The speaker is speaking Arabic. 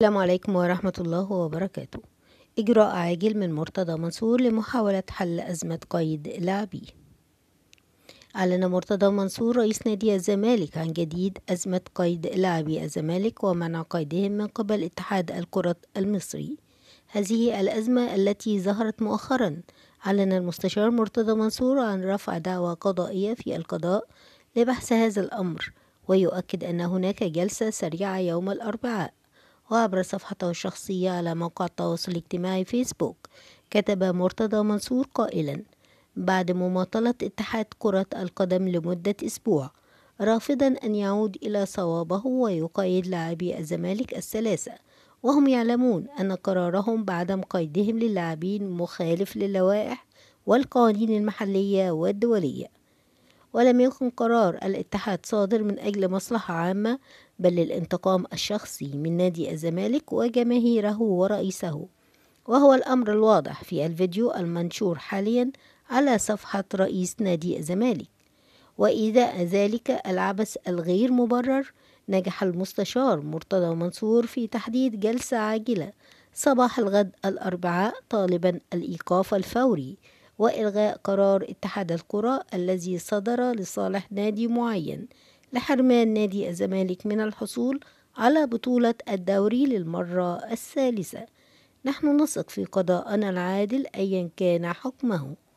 السلام عليكم ورحمة الله وبركاته إجراء عاجل من مرتضى منصور لمحاولة حل أزمة قيد لاعبيه أعلن مرتضى منصور رئيس نادي الزمالك عن جديد أزمة قيد لاعبي الزمالك ومنع قيدهم من قبل اتحاد الكرة المصري هذه الأزمة التي ظهرت مؤخرا أعلن المستشار مرتضى منصور عن رفع دعوى قضائية في القضاء لبحث هذا الأمر ويؤكد أن هناك جلسة سريعة يوم الأربعاء وعبر صفحته الشخصية على موقع التواصل الاجتماعي فيسبوك كتب مرتضى منصور قائلا بعد مماطلة اتحاد كرة القدم لمدة أسبوع رافضا أن يعود إلى صوابه ويقيد لاعبي الزمالك الثلاثة وهم يعلمون أن قرارهم بعدم قيدهم للاعبين مخالف للوائح والقوانين المحلية والدولية ولم يكن قرار الاتحاد صادر من أجل مصلحة عامة بل للانتقام الشخصي من نادي الزمالك وجماهيره ورئيسه وهو الأمر الواضح في الفيديو المنشور حاليا على صفحة رئيس نادي الزمالك وإذا ذلك العبث الغير مبرر نجح المستشار مرتضى منصور في تحديد جلسة عاجلة صباح الغد الأربعاء طالبا الإيقاف الفوري وإلغاء قرار اتحاد الكرة الذي صدر لصالح نادي معين لحرمان نادي الزمالك من الحصول على بطولة الدوري للمرة الثالثة نحن نثق في قضاءنا العادل أيا كان حكمه